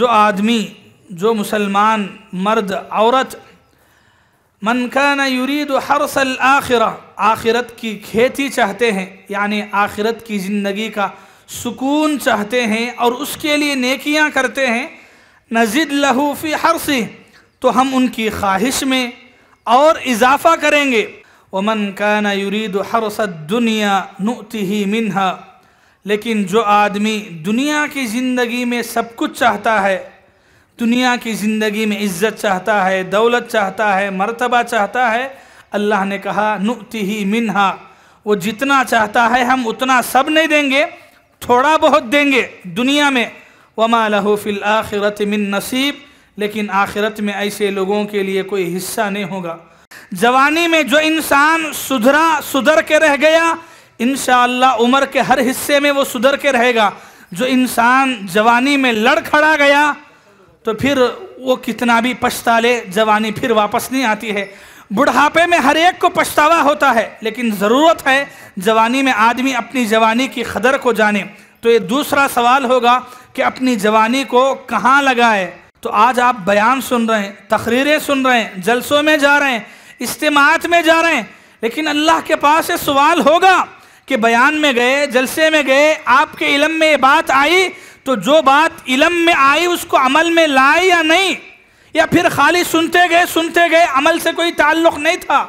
जो आदमी जो मुसलमान मर्द औरत मन मनकान युरीद हरसल आखिर आखिरत की खेती चाहते हैं यानी आखिरत की ज़िंदगी का सुकून चाहते हैं और उसके लिए नेकियां करते हैं नजिद लहूफ़ी हर से तो हम उनकी ख्वाहिश में और इजाफ़ा करेंगे वमन काना युरीद सद दुनिया नुति ही मिनहा लेकिन जो आदमी दुनिया की ज़िंदगी में सब कुछ चाहता है दुनिया की ज़िंदगी में इज़्ज़त चाहता है दौलत चाहता है मर्तबा चाहता है अल्लाह ने कहा नुति ही मिनहा वो जितना चाहता है हम उतना सब नहीं देंगे थोड़ा बहुत देंगे दुनिया में वमा लहू फिल आखिरत मिन नसीब लेकिन आखिरत में ऐसे लोगों के लिए कोई हिस्सा नहीं होगा जवानी में जो इंसान सुधरा सुधर के रह गया इन उम्र के हर हिस्से में वो सुधर के रहेगा जो इंसान जवानी में लड़ खड़ा गया तो फिर वो कितना भी पछता ले जवानी फिर वापस नहीं आती है बुढ़ापे में हर एक को पछतावा होता है लेकिन ज़रूरत है जवानी में आदमी अपनी जवानी की खदर को जाने तो ये दूसरा सवाल होगा कि अपनी जवानी को कहाँ लगाए तो आज आप बयान सुन रहे हैं तकरीरें सुन रहे हैं जलसों में जा रहे हैं इज्तमात में जा रहे हैं लेकिन अल्लाह के पास ये सवाल होगा के बयान में गए जलसे में गए आपके इलम में ये बात आई तो जो बात इलम में आई उसको अमल में लाए या नहीं या फिर खाली सुनते गए सुनते गए अमल से कोई ताल्लुक नहीं था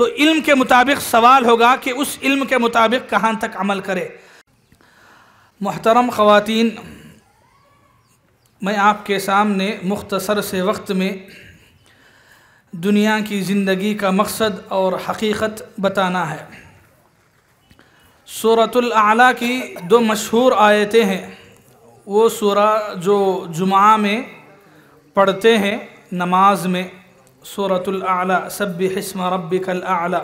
तो इल्म के मुताबिक सवाल होगा कि उस इल्म के मुताबिक कहाँ तक अमल करे मोहतरम ख़वातीन मैं आपके सामने मुख्तसर से वक्त में दुनिया की ज़िंदगी का मकसद और हकीकत बताना है सूरतुल की दो मशहूर आयतें हैं वो सूरा जो जुमा में पढ़ते हैं नमाज में सूरतुल आला सब हस्म रबिकल आला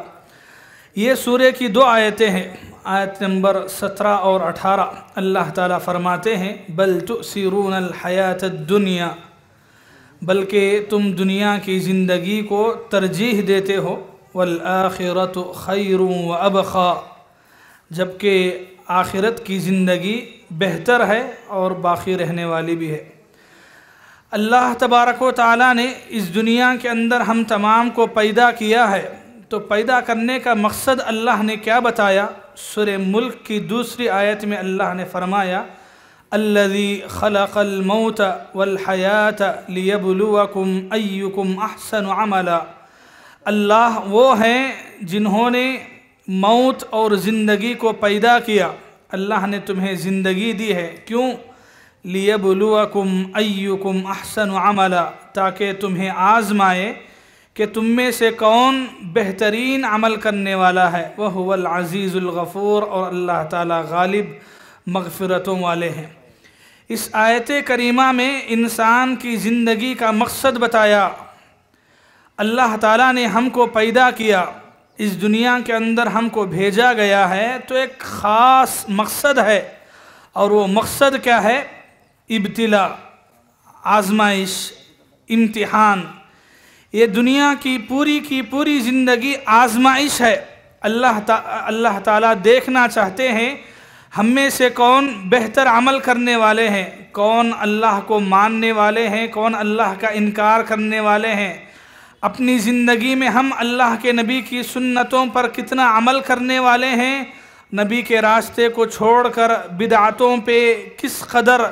ये सूर्य की दो आयतें हैं आयत नंबर सत्रह और अठारह अल्लाह ताला फरमाते हैं बल तो सिरून हयात दुनिया बल्कि तुम दुनिया की ज़िंदगी को तरजीह देते हो वल आखिरत खैरू व अबखा जबकि आखिरत की ज़िंदगी बेहतर है और बाकी रहने वाली भी है अल्लाह तबारक ताली ने इस दुनिया के अंदर हम तमाम को पैदा किया है तो पैदा करने का मकसद अल्लाह ने क्या बताया सुर मुल्क की दूसरी आयत में अल्लाह ने फरमाया अल्लि खलक़लमौत वलहयात लियबलुकुम अयुकुम अहसन अमला अल्लाह वो हैं जिन्होंने मौत और ज़िंदगी को पैदा किया अल्लाह ने तुम्हें ज़िंदगी दी है क्यों लिए बलुआकुम अयुकुम अहसन अमला ताकि तुम्हें आजमाए कि तुम में से कौन बेहतरीन अमल करने वाला है वह हुवल और अल्लाह ताला गालिब मगफ़रतों वाले हैं इस आयत करीमा में इंसान की ज़िंदगी का मकसद बताया अल्लाह ताला ने हमको पैदा किया इस दुनिया के अंदर हमको भेजा गया है तो एक ख़ास मकसद है और वो मकसद क्या है इब्तिला आजमाइश इम्तिहान ये दुनिया की पूरी की पूरी ज़िंदगी आजमाइश है अल्लाह ता अल्लाह ताला देखना चाहते हैं हम में से कौन बेहतर अमल करने वाले हैं कौन अल्लाह को मानने वाले हैं कौन अल्लाह का इनकार करने वाले हैं अपनी ज़िंदगी में हम अल्लाह के नबी की सुन्नतों पर कितना अमल करने वाले हैं नबी के रास्ते को छोड़कर बिदातों पे किस कदर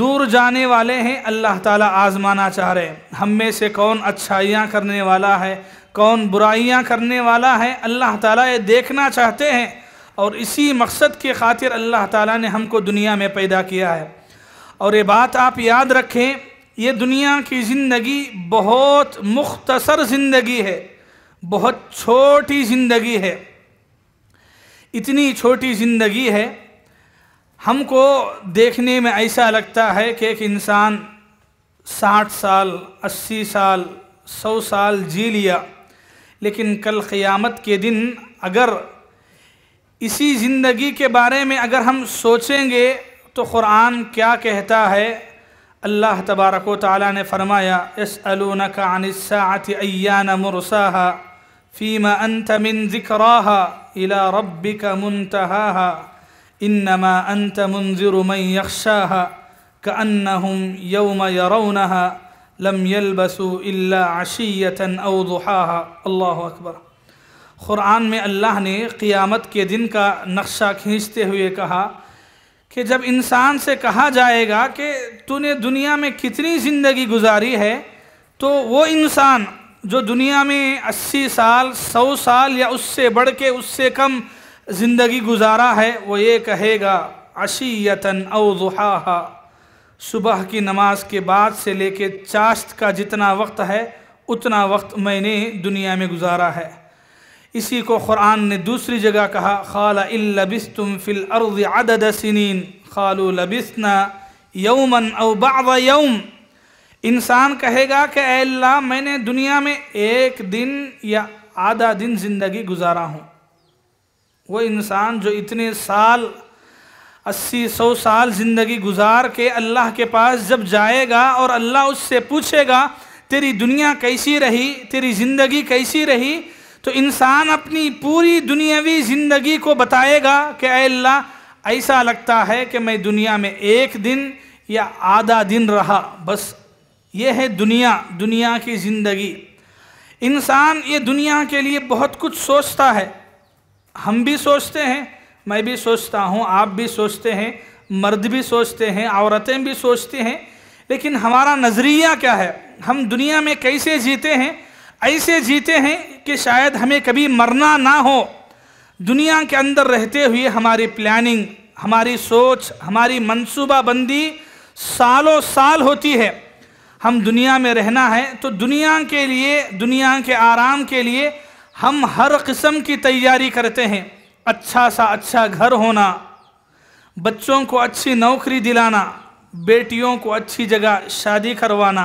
दूर जाने वाले हैं अल्लाह ताला आज़माना चाह रहे हैं हम में से कौन अच्छाइयाँ करने वाला है कौन बुराइयाँ करने वाला है अल्लाह ताला ये देखना चाहते हैं और इसी मकसद के खातिर अल्लाह ताला ने हमको दुनिया में पैदा किया है और ये बात आप याद रखें ये दुनिया की ज़िंदगी बहुत मुख्तसर ज़िंदगी है बहुत छोटी ज़िंदगी है इतनी छोटी ज़िंदगी है हमको देखने में ऐसा लगता है कि एक इंसान साठ साल अस्सी साल सौ साल जी लिया लेकिन कल क़यामत के दिन अगर इसी ज़िंदगी के बारे में अगर हम सोचेंगे तो क़ुरान क्या कहता है अल्लाह तबारक ताली ने फरमाया यस अनसातियान मुरसा फ़ीमा अंत मिन ज़िक्राहा इला रब्बि का मुनतहा इन्नमा अंत मुनजर मई यक्षा का अन्नहुम यौम यरौनहा लम यलबसु इल्ला आशियतन अवदुहा अल्लाह अकबर क़ुरान में अल्लाह ने क़ियामत के दिन का नक्शा खींचते हुए कहा कि जब इंसान से कहा जाएगा कि तूने दुनिया में कितनी ज़िंदगी गुजारी है तो वो इंसान जो दुनिया में 80 साल 100 साल या उससे बढ़ के उससे कम ज़िंदगी गुजारा है वो ये कहेगा अशीयतन अवजुहा सुबह की नमाज के बाद से लेके चाश्त का जितना वक्त है उतना वक्त मैंने दुनिया में गुजारा है इसी को क़ुरान ने दूसरी जगह कहा खाल तुम फिल अर्द अदद सिनीन खालू लबिसना यौमन अव यौम इंसान कहेगा कि अल्लाह मैंने दुनिया में एक दिन या आधा दिन ज़िंदगी गुजारा हूँ वो इंसान जो इतने साल अस्सी सौ साल ज़िंदगी गुजार के अल्लाह के पास जब जाएगा और अल्लाह उससे पूछेगा तेरी दुनिया कैसी रही तेरी ज़िंदगी कैसी रही तो इंसान अपनी पूरी दुनियावी ज़िंदगी को बताएगा कि अल्लाह ऐसा लगता है कि मैं दुनिया में एक दिन या आधा दिन रहा बस ये है दुनिया दुनिया की ज़िंदगी इंसान ये दुनिया के लिए बहुत कुछ सोचता है हम भी सोचते हैं मैं भी सोचता हूँ आप भी सोचते हैं मर्द भी सोचते हैं औरतें भी सोचती हैं लेकिन हमारा नज़रिया क्या है हम दुनिया में कैसे जीते हैं ऐसे जीते हैं कि शायद हमें कभी मरना ना हो दुनिया के अंदर रहते हुए हमारी प्लानिंग हमारी सोच हमारी मनसूबाबंदी सालों साल होती है हम दुनिया में रहना है तो दुनिया के लिए दुनिया के आराम के लिए हम हर किस्म की तैयारी करते हैं अच्छा सा अच्छा घर होना बच्चों को अच्छी नौकरी दिलाना बेटियों को अच्छी जगह शादी करवाना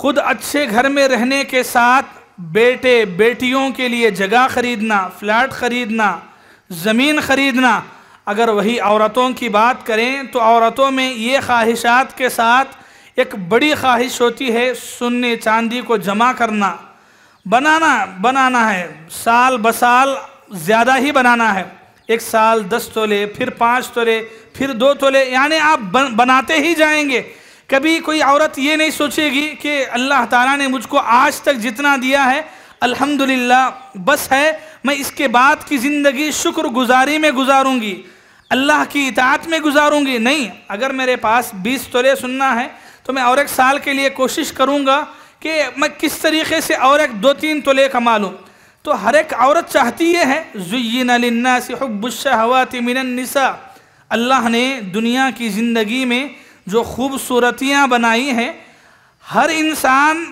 खुद अच्छे घर में रहने के साथ बेटे बेटियों के लिए जगह खरीदना फ्लैट खरीदना ज़मीन खरीदना अगर वही औरतों की बात करें तो औरतों में ये ख्वाहिशात के साथ एक बड़ी ख्वाहिश होती है सुन्ने चांदी को जमा करना बनाना बनाना है साल बसाल ज़्यादा ही बनाना है एक साल दस तोले फिर पाँच तोले फिर दो तोले यानी आप बन, बनाते ही जाएंगे कभी कोई औरत ये नहीं सोचेगी कि अल्लाह ताला ने मुझको आज तक जितना दिया है अल्हम्दुलिल्लाह बस है मैं इसके बाद की ज़िंदगी शुक्रगुजारी में गुजारूंगी अल्लाह की इतात में गुजारूंगी नहीं अगर मेरे पास बीस तोले सुनना है तो मैं और एक साल के लिए कोशिश करूँगा कि मैं किस तरीके से और एक दो तीन तोले कमा लूँ तो हर एक औरत चाहती ये है जुयन लन्ना से हब्बुशहवात मिनन्सा अल्लाह ने दुनिया की ज़िंदगी में जो खूबसूरतियाँ बनाई हैं हर इंसान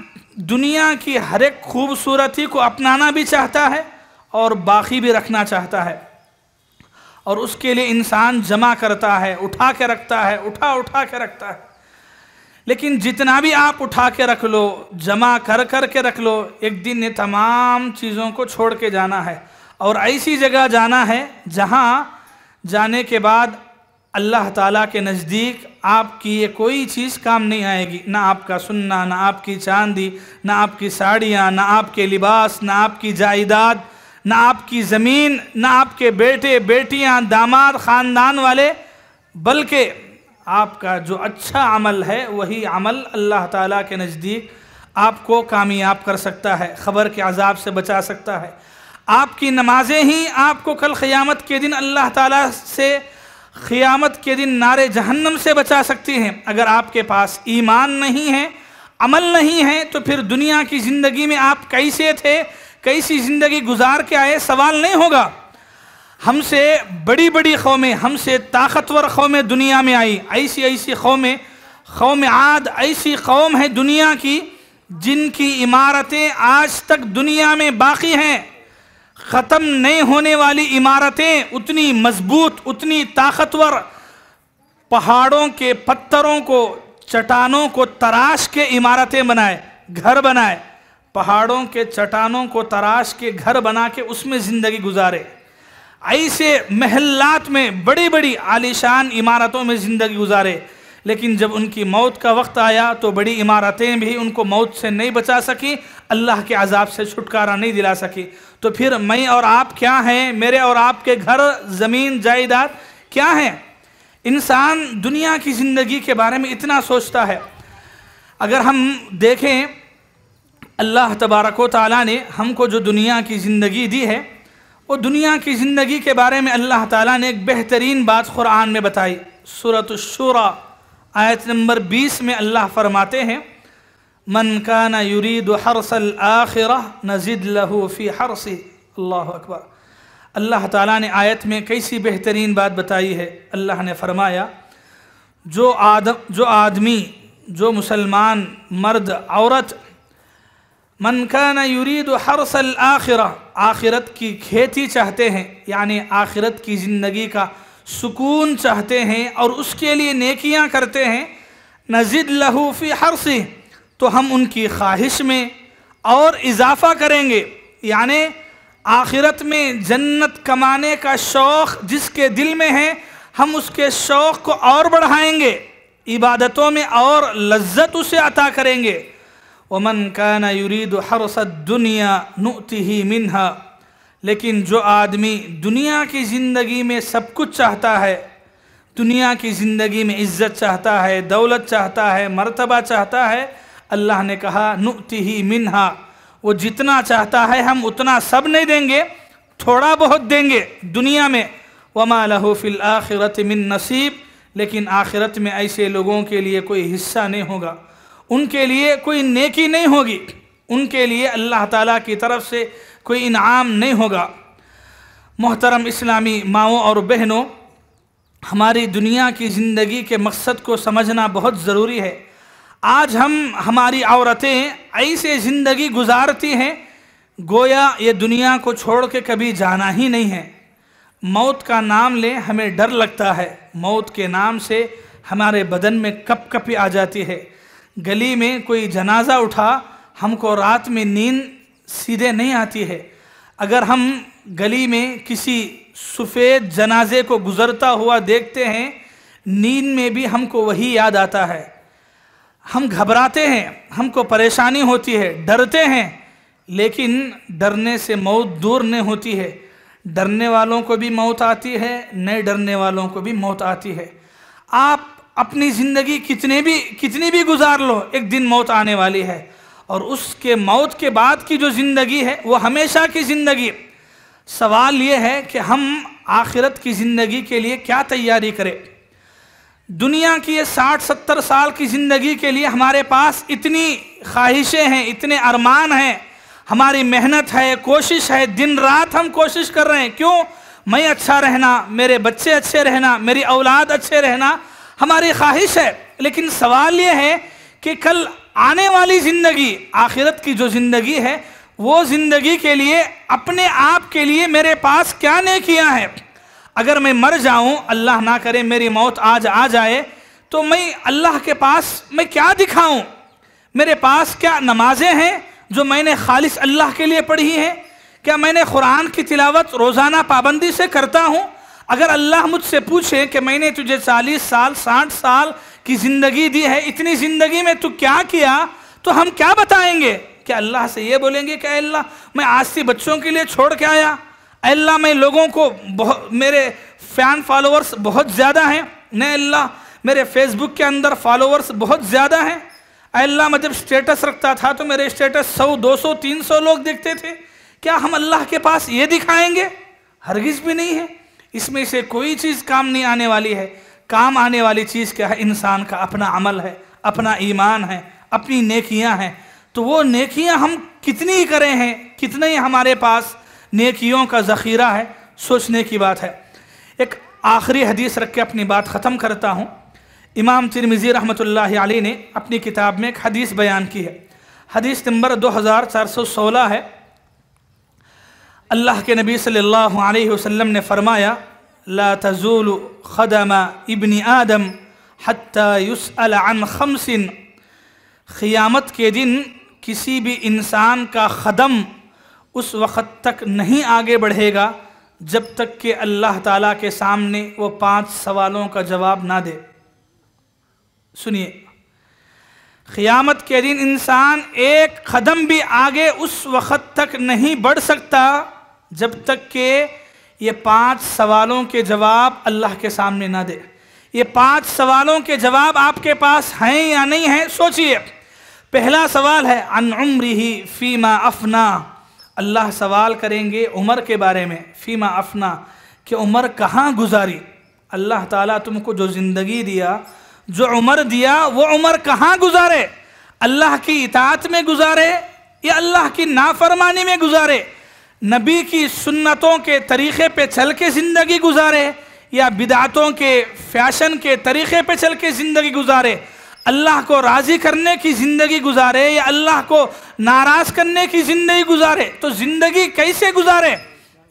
दुनिया की हर एक खूबसूरती को अपनाना भी चाहता है और बाकी भी रखना चाहता है और उसके लिए इंसान जमा करता है उठा के रखता है उठा उठा के रखता है लेकिन जितना भी आप उठा के रख लो जमा कर कर के रख लो एक दिन ये तमाम चीज़ों को छोड़ के जाना है और ऐसी जगह जाना है जहाँ जाने के बाद अल्लाह ताला के नज़दीक आपकी ये कोई चीज़ काम नहीं आएगी ना आपका सुन्ना ना आपकी चांदी ना आपकी साड़ियाँ ना आपके लिबास ना आपकी जायदाद ना आपकी ज़मीन ना आपके बेटे बेटियाँ दामाद ख़ानदान वाले बल्कि आपका जो अच्छा अमल है वही अमल अल्लाह ताला के नज़दीक आपको कामयाब कर सकता है ख़बर के अजाब से बचा सकता है आपकी नमाजें ही आपको कल क़यामत के दिन अल्लाह ताला से क़ियामत के दिन नारे जहन्नम से बचा सकती हैं अगर आपके पास ईमान नहीं है अमल नहीं है तो फिर दुनिया की ज़िंदगी में आप कैसे थे कैसी ज़िंदगी गुजार के आए सवाल नहीं होगा हमसे बड़ी बड़ी कौमें हमसे ताकतवर कौमें दुनिया में आई ऐसी ऐसी कौमें कौम आद ऐसी कौम है दुनिया की जिनकी इमारतें आज तक दुनिया में बाकी हैं ख़त्म नहीं होने वाली इमारतें उतनी मजबूत उतनी ताकतवर पहाड़ों के पत्थरों को चट्टानों को तराश के इमारतें बनाए घर बनाए पहाड़ों के चट्टानों को तराश के घर बना के उसमें ज़िंदगी गुजारे ऐसे महल्लात में बड़ी बड़ी आलिशान इमारतों में ज़िंदगी गुजारे लेकिन जब उनकी मौत का वक्त आया तो बड़ी इमारतें भी उनको मौत से नहीं बचा सकी अल्लाह के अजाब से छुटकारा नहीं दिला सकी तो फिर मैं और आप क्या हैं मेरे और आपके घर ज़मीन जायदाद क्या हैं इंसान दुनिया की ज़िंदगी के बारे में इतना सोचता है अगर हम देखें अल्लाह तबारक ताली ने हमको जो दुनिया की ज़िंदगी दी है वो दुनिया की ज़िंदगी के बारे में अल्लाह ताला ने एक बेहतरीन बात क़ुरान में बताई सूरत शुरा आयत नंबर 20 में अल्लाह फरमाते हैं मन काना युरीद हरसल आखिर नजीद लहूफ़ी हर हरसी अल्लाह अकबर अल्लाह ताला ने आयत में कैसी बेहतरीन बात बताई है अल्लाह ने फरमाया जो आदम जो आदमी जो मुसलमान मर्द औरत मन काना युरीद हरसल आखिर आखिरत की खेती चाहते हैं यानी आखिरत की ज़िंदगी का सुकून चाहते हैं और उसके लिए नेकियां करते हैं नजिद लहूफ़ी हर से तो हम उनकी ख्वाहिश में और इजाफ़ा करेंगे यानि आखिरत में जन्नत कमाने का शौक़ जिसके दिल में है हम उसके शौक़ को और बढ़ाएंगे इबादतों में और लज्जत उसे अता करेंगे वमन काना हर सद दुनिया नुति ही मिनहा लेकिन जो आदमी दुनिया की ज़िंदगी में सब कुछ चाहता है दुनिया की ज़िंदगी में इज्जत चाहता है दौलत चाहता है मर्तबा चाहता है अल्लाह ने कहा नुति ही मिनहा वो जितना चाहता है हम उतना सब नहीं देंगे थोड़ा बहुत देंगे दुनिया में वमा लहू फिल आखिरत मिन नसीब लेकिन आखिरत में ऐसे लोगों के लिए कोई हिस्सा नहीं होगा उनके लिए कोई नेकी नहीं होगी उनके लिए अल्लाह ताला की तरफ से कोई इनाम नहीं होगा मोहतरम इस्लामी माओ और बहनों हमारी दुनिया की ज़िंदगी के मकसद को समझना बहुत ज़रूरी है आज हम हमारी औरतें ऐसे ज़िंदगी गुजारती हैं गोया ये दुनिया को छोड़ के कभी जाना ही नहीं है मौत का नाम ले हमें डर लगता है मौत के नाम से हमारे बदन में कप कपी आ जाती है गली में कोई जनाजा उठा हमको रात में नींद सीधे नहीं आती है अगर हम गली में किसी सफ़ेद जनाजे को गुज़रता हुआ देखते हैं नींद में भी हमको वही याद आता है हम घबराते हैं हमको परेशानी होती है डरते हैं लेकिन डरने से मौत दूर नहीं होती है डरने वालों को भी मौत आती है नए डरने वालों को भी मौत आती है आप अपनी ज़िंदगी कितने भी कितनी भी गुजार लो एक दिन मौत आने वाली है और उसके मौत के बाद की जो ज़िंदगी है वो हमेशा की ज़िंदगी सवाल ये है कि हम आखिरत की ज़िंदगी के लिए क्या तैयारी करें दुनिया की ये साठ सत्तर साल की ज़िंदगी के लिए हमारे पास इतनी ख्वाहिशें हैं इतने अरमान हैं हमारी मेहनत है कोशिश है दिन रात हम कोशिश कर रहे हैं क्यों मैं अच्छा रहना मेरे बच्चे अच्छे रहना मेरी औलाद अच्छे रहना हमारी ख्वाहिश है लेकिन सवाल ये है कि कल आने वाली जिंदगी आखिरत की जो जिंदगी है वो जिंदगी के लिए अपने आप के लिए मेरे पास क्या ने किया है अगर मैं मर जाऊं अल्लाह ना करे मेरी मौत आज आ जाए तो मैं अल्लाह के पास मैं क्या दिखाऊं मेरे पास क्या नमाजें हैं जो मैंने खालिश अल्लाह के लिए पढ़ी हैं क्या मैंने कुरान की तिलावत रोज़ाना पाबंदी से करता हूँ अगर अल्लाह मुझसे पूछे कि मैंने तुझे चालीस साल साठ साल की ज़िंदगी दी है इतनी ज़िंदगी में तू क्या किया तो हम क्या बताएंगे कि अल्लाह से ये बोलेंगे कि अल्लाह मैं आज से बच्चों के लिए छोड़ के आया अल्लाह मैं लोगों को बहुत मेरे फ़ैन फॉलोअर्स बहुत ज़्यादा हैं न अल्लाह मेरे फेसबुक के अंदर फॉलोअर्स बहुत ज़्यादा हैं अल्लाह मैं जब स्टेटस रखता था तो मेरे स्टेटस सौ दो सौ तीन सौ लोग देखते थे क्या हम अल्लाह के पास ये दिखाएंगे हरगिज़ भी नहीं है इसमें से कोई चीज़ काम नहीं आने वाली है काम आने वाली चीज़ क्या है इंसान का अपना अमल है अपना ईमान है अपनी नेकियां हैं तो वो नेकियां हम कितनी करें हैं कितने ही हमारे पास नेकियों का ज़ख़ीरा है सोचने की बात है एक आखिरी हदीस रख के अपनी बात ख़त्म करता हूँ इमाम तिरमिज़ी रहमत ने अपनी किताब में एक हदीस बयान की है हदीस नंबर दो है अल्लाह के नबी सल्लल्लाहु अलैहि वसल्लम ने फरमाया ला तजूल खदम इबन आदम अन खमसिन खियामत के दिन किसी भी इंसान का ख़दम उस वक़्त तक नहीं आगे बढ़ेगा जब तक कि अल्लाह ताला के सामने वो पांच सवालों का जवाब ना दे सुनिए क़ियामत के दिन इंसान एक कदम भी आगे उस वक़्त तक नहीं बढ़ सकता जब तक के ये पांच सवालों के जवाब अल्लाह के सामने ना दे ये पांच सवालों के जवाब आपके पास हैं या नहीं हैं सोचिए पहला सवाल है अन उम्र ही फ़ीमा अफना अल्लाह सवाल करेंगे उमर के बारे में फ़ीमा अफना कि उमर कहाँ गुजारी अल्लाह ताला तुमको जो ज़िंदगी दिया जो उमर दिया वो उमर कहाँ गुजारे अल्लाह की इतात में गुजारे या अल्लाह की नाफरमानी में गुजारे नबी की सुन्नतों के तरीक़े पे चल के ज़िंदगी गुजारे या बिदातों के फैशन के तरीक़े पे चल के ज़िंदगी गुजारे अल्लाह को राज़ी करने की ज़िंदगी गुजारे या अल्लाह को नाराज़ करने की ज़िंदगी गुजारे तो ज़िंदगी कैसे गुजारे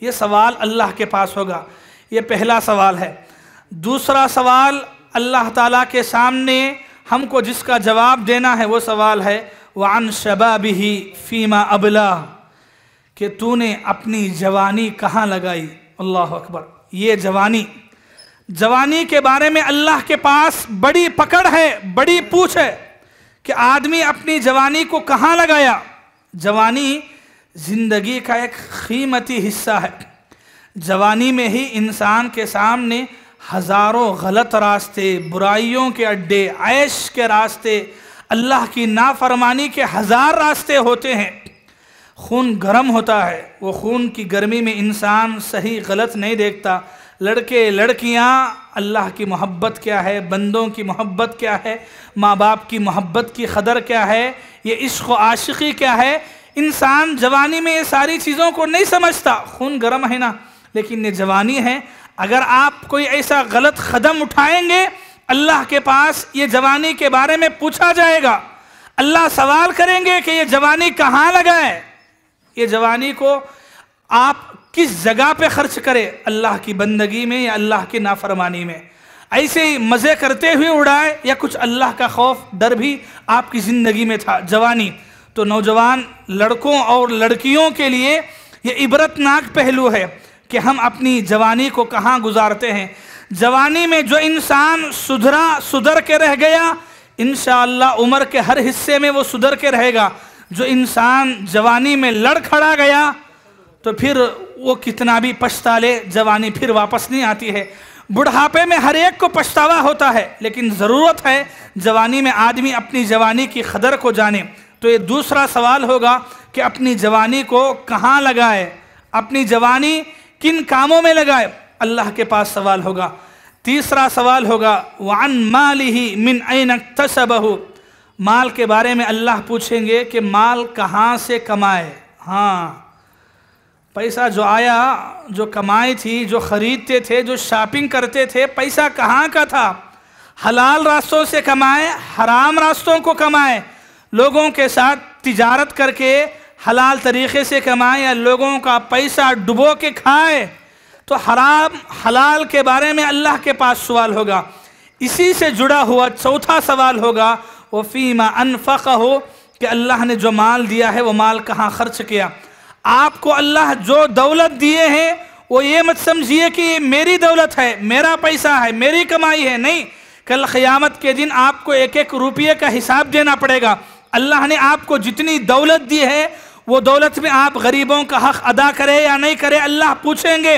ये सवाल अल्लाह के पास होगा ये पहला सवाल है दूसरा सवाल अल्लाह ताला के सामने हमको जिसका जवाब देना है वो सवाल है वान शबा भी फ़ीमा अबला कि तूने अपनी जवानी कहाँ लगाई अल्लाह अकबर ये जवानी जवानी के बारे में अल्लाह के पास बड़ी पकड़ है बड़ी पूछ है कि आदमी अपनी जवानी को कहाँ लगाया जवानी जिंदगी का एक कीमती हिस्सा है जवानी में ही इंसान के सामने हज़ारों गलत रास्ते बुराइयों के अड्डे ऐश के रास्ते अल्लाह की नाफरमानी के हज़ार रास्ते होते हैं खून गर्म होता है वो खून की गर्मी में इंसान सही गलत नहीं देखता लड़के लड़कियां अल्लाह की मोहब्बत क्या है बंदों की मोहब्बत क्या है माँ बाप की मोहब्बत की कदर क्या है ये इश्क आशिकी क्या है इंसान जवानी में ये सारी चीज़ों को नहीं समझता खून गर्म है ना लेकिन ये जवानी है अगर आप कोई ऐसा गलत कदम उठाएंगे अल्लाह के पास ये जवानी के बारे में पूछा जाएगा अल्लाह सवाल करेंगे कि ये जवानी कहाँ लगाए ये जवानी को आप किस जगह पे खर्च करें अल्लाह की बंदगी में या अल्लाह की नाफरमानी में ऐसे ही मज़े करते हुए उड़ाए या कुछ अल्लाह का खौफ डर भी आपकी ज़िंदगी में था जवानी तो नौजवान लड़कों और लड़कियों के लिए ये इबरतनाक पहलू है कि हम अपनी जवानी को कहाँ गुजारते हैं जवानी में जो इंसान सुधरा सुधर के रह गया इन उम्र के हर हिस्से में वो सुधर के रहेगा जो इंसान जवानी में लड़ खड़ा गया तो फिर वो कितना भी पछता ले जवानी फिर वापस नहीं आती है बुढ़ापे में हर एक को पछतावा होता है लेकिन ज़रूरत है जवानी में आदमी अपनी जवानी की कदर को जाने तो ये दूसरा सवाल होगा कि अपनी जवानी को कहाँ लगाए अपनी जवानी किन कामों में लगाए अल्लाह के पास सवाल होगा तीसरा सवाल होगा वान माली ही मिन ऐनक तसबहू माल के बारे में अल्लाह पूछेंगे कि माल कहाँ से कमाए हाँ पैसा जो आया जो कमाई थी जो ख़रीदते थे जो शॉपिंग करते थे पैसा कहाँ का था हलाल रास्तों से कमाए हराम रास्तों को कमाए लोगों के साथ तिजारत करके हलाल तरीके से कमाए या लोगों का पैसा डुबो के खाए तो हराम हलाल के बारे में अल्लाह के पास सवाल होगा इसी से जुड़ा हुआ चौथा सवाल होगा वफ़ीमा अनफ़ हो कि अल्लाह ने जो माल दिया है वो माल कहाँ खर्च किया आपको अल्लाह जो दौलत दिए हैं वो ये मत समझिए कि ये मेरी दौलत है मेरा पैसा है मेरी कमाई है नहीं कल क़यामत के दिन आपको एक एक रुपये का हिसाब देना पड़ेगा अल्लाह ने आपको जितनी दौलत दी है वो दौलत में आप गरीबों का हक अदा करें या नहीं करें अल्लाह पूछेंगे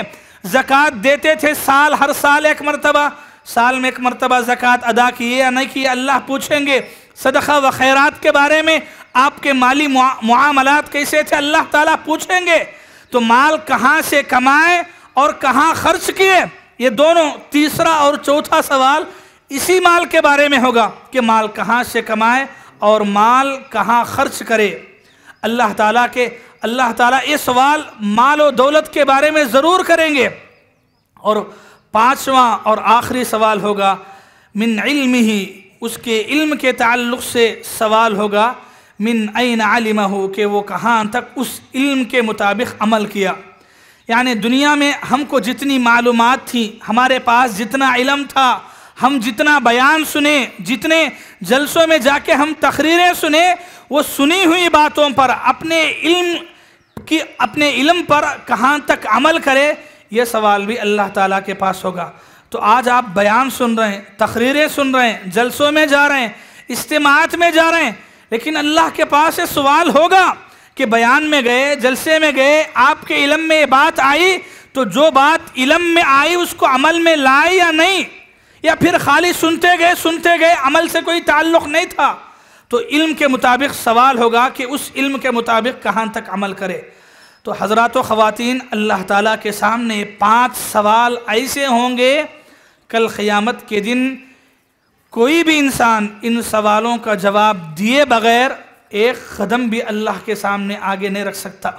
जक़ात देते थे साल हर साल एक मरतबा साल में एक मरतबा ज़क़़त अदा किए या नहीं किए अल्लाह पूछेंगे सदक़ा व खैरात के बारे में आपके माली मामलात कैसे थे अल्लाह ताला पूछेंगे तो माल कहाँ से कमाए और कहाँ खर्च किए ये दोनों तीसरा और चौथा सवाल इसी माल के बारे में होगा कि माल कहाँ से कमाए और माल कहाँ खर्च करे अल्लाह ताला के अल्लाह ताला ये सवाल माल और दौलत के बारे में ज़रूर करेंगे और पाँचवा और आखिरी सवाल होगा मिन इल्म ही उसके इल्म के ताल्लुक से सवाल होगा मिन आन आलिम हो कि वो कहाँ तक उस इल्म के मुताबिक अमल किया यानी दुनिया में हमको जितनी मालूम थी हमारे पास जितना इलम था हम जितना बयान सुने जितने जलसों में जाके हम तकरीरें सुने वो सुनी हुई बातों पर अपने इल्म की अपने इल्म पर कहाँ तक अमल करे ये सवाल भी अल्लाह ताला के पास होगा तो आज आप बयान सुन रहे हैं तकरीरें सुन रहे हैं जलसों में जा रहे हैं इज्तमात में जा रहे हैं लेकिन अल्लाह के पास ये सवाल होगा कि बयान में गए जलसे में गए आपके इलम में ये बात आई तो जो बात इलम में आई उसको अमल में लाए या नहीं या फिर खाली सुनते गए सुनते गए अमल से कोई ताल्लुक नहीं था तो इल्म के मुताबिक सवाल होगा कि उस इल्म के मुताबिक कहाँ तक अमल करे तो हजरत ख़वातीन अल्लाह ताला के सामने पांच सवाल ऐसे होंगे कल क़यामत के दिन कोई भी इंसान इन सवालों का जवाब दिए बगैर एक कदम भी अल्लाह के सामने आगे नहीं रख सकता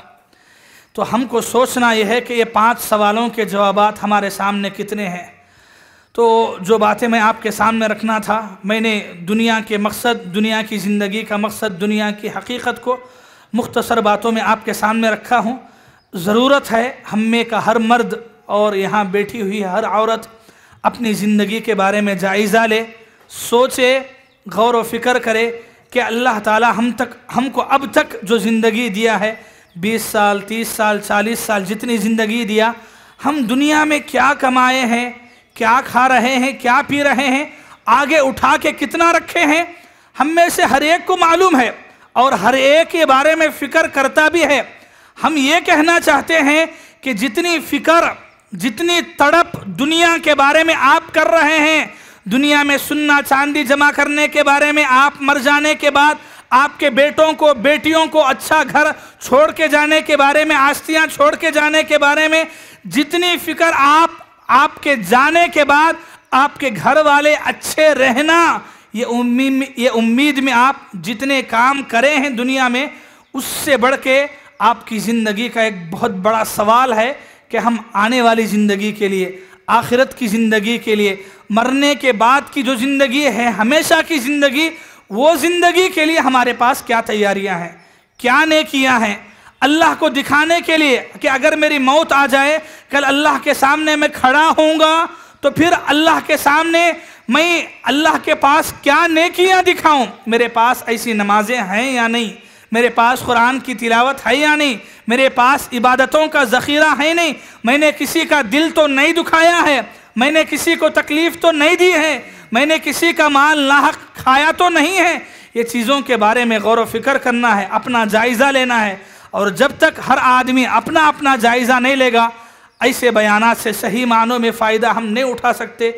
तो हमको सोचना यह है कि ये पांच सवालों के जवाब हमारे सामने कितने हैं तो जो बातें मैं आपके सामने रखना था मैंने दुनिया के मकसद दुनिया की ज़िंदगी का मकसद दुनिया की हकीकत को मुख्तसर बातों में आपके सामने रखा हूँ ज़रूरत है हम में का हर मर्द और यहाँ बैठी हुई हर औरत अपनी ज़िंदगी के बारे में जायज़ा ले सोचे गौर व फिक्र करे कि अल्लाह ताला हम तक हमको अब तक जो ज़िंदगी दिया है 20 साल 30 साल 40 साल जितनी ज़िंदगी दिया हम दुनिया में क्या कमाए हैं क्या खा रहे हैं क्या पी रहे हैं आगे उठा के कितना रखे हैं हम में से हर एक को मालूम है और हर एक के बारे में फिक्र करता भी है हम ये कहना चाहते हैं कि जितनी फिक्र जितनी तड़प दुनिया के बारे में आप कर रहे हैं दुनिया में सुनना चांदी जमा करने के बारे में आप मर जाने के बाद आपके बेटों को बेटियों को अच्छा घर छोड़ के जाने के बारे में आस्तियाँ छोड़ के जाने के बारे में जितनी फिक्र आप आपके जाने के बाद आपके घर वाले अच्छे रहना ये उम्मीद में ये उम्मीद में आप जितने काम करें हैं दुनिया में उससे बढ़ के आपकी ज़िंदगी का एक बहुत बड़ा सवाल है कि हम आने वाली ज़िंदगी के लिए आखिरत की ज़िंदगी के लिए मरने के बाद की जो ज़िंदगी है हमेशा की ज़िंदगी वो ज़िंदगी के लिए हमारे पास क्या तैयारियां हैं क्या ने किया है अल्लाह को दिखाने के लिए कि अगर मेरी मौत आ जाए कल अल्लाह के सामने मैं खड़ा होऊंगा तो फिर अल्लाह के सामने मैं अल्लाह के पास क्या नेकियां दिखाऊं मेरे पास ऐसी नमाजें हैं या नहीं मेरे पास कुरान की तिलावत है या नहीं मेरे पास इबादतों का ज़ख़ीरा है नहीं मैंने किसी का दिल तो नहीं दुखाया है मैंने किसी को तकलीफ़ तो नहीं दी है मैंने किसी का माल लाक खाया तो नहीं है ये चीज़ों के बारे में गौर फिक्र करना है अपना जायज़ा लेना है और जब तक हर आदमी अपना अपना जायज़ा नहीं लेगा ऐसे बयान से सही मानों में फ़ायदा हम नहीं उठा सकते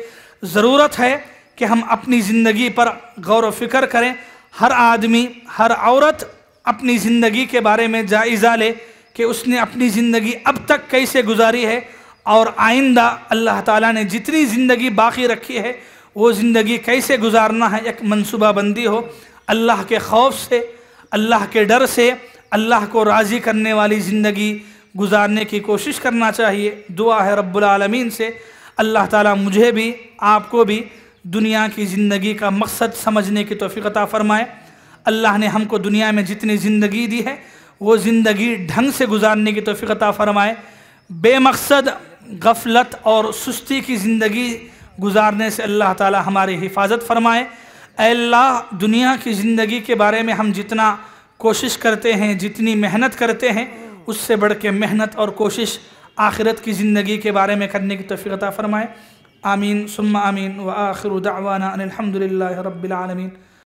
ज़रूरत है कि हम अपनी ज़िंदगी पर गौर फिक्र करें हर आदमी हर औरत अपनी ज़िंदगी के बारे में जायज़ा ले कि उसने अपनी ज़िंदगी अब तक कैसे गुजारी है और आइंदा अल्लाह ताला ने जितनी ज़िंदगी बाकी रखी है वो ज़िंदगी कैसे गुजारना है एक मनसूबा बंदी हो अल्लाह के खौफ से अल्लाह के डर से अल्लाह को राज़ी करने वाली ज़िंदगी गुजारने की कोशिश करना चाहिए दुआ है रब्बुल रबालमीन से अल्लाह ताला मुझे भी आपको भी दुनिया की ज़िंदगी का मकसद समझने की तोफ़ीकता फ़रमाए अल्लाह ने हमको दुनिया में जितनी ज़िंदगी दी है वो ज़िंदगी ढंग से गुजारने की तोफ़ीकता फ़रमाए बेमकसद गफलत और सुस्ती की ज़िंदगी गुजारने से अल्लाह ताला हमारी हिफाजत फरमाए अल्लाह दुनिया की ज़िंदगी के बारे में हम जितना कोशिश करते हैं जितनी मेहनत करते हैं उससे बढ़ के मेहनत और कोशिश आखिरत की ज़िंदगी के बारे में करने की तफ़ीक़ता फ़रमाए आमीन सुम्मा आमीन व आखिर दावाना अनिलहमदिल्ला रबालमीन